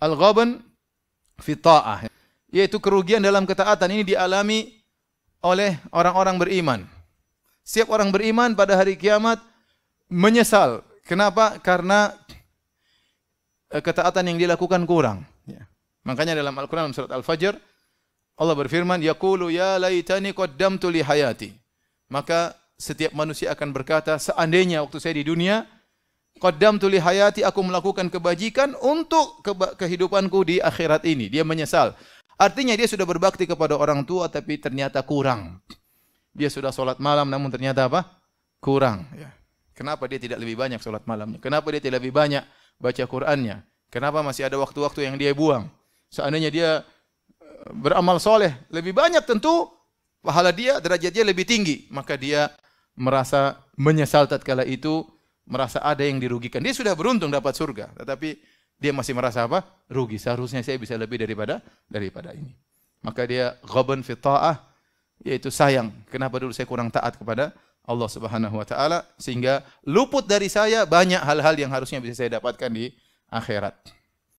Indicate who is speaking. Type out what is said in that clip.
Speaker 1: Al-ghaban fi ta'ah. Yaitu kerugian dalam ketaatan ini dialami oleh orang-orang beriman. Setiap orang beriman pada hari kiamat menyesal. Kenapa? Karena e, ketaatan yang dilakukan kurang. Ya. Makanya dalam Al-Quran dalam surat Al-Fajr, Allah berfirman, Yaqulu ya laytani qaddamtu li hayati. Maka setiap manusia akan berkata, seandainya waktu saya di dunia, Kodam tuli hayati, aku melakukan kebajikan untuk kehidupanku di akhirat ini. Dia menyesal. Artinya dia sudah berbakti kepada orang tua tapi ternyata kurang. Dia sudah sholat malam namun ternyata apa? Kurang. Ya. Kenapa dia tidak lebih banyak sholat malamnya? Kenapa dia tidak lebih banyak baca Qur'annya? Kenapa masih ada waktu-waktu yang dia buang? Seandainya dia eh, beramal soleh lebih banyak tentu pahala dia derajatnya lebih tinggi maka dia merasa menyesal tatkala itu merasa ada yang dirugikan. Dia sudah beruntung dapat surga, tetapi dia masih merasa apa? Rugi. Seharusnya saya bisa lebih daripada daripada ini. Maka dia ghaban fi ta'ah, yaitu sayang. Kenapa dulu saya kurang taat kepada Allah Subhanahu wa taala sehingga luput dari saya banyak hal-hal yang harusnya bisa saya dapatkan di akhirat.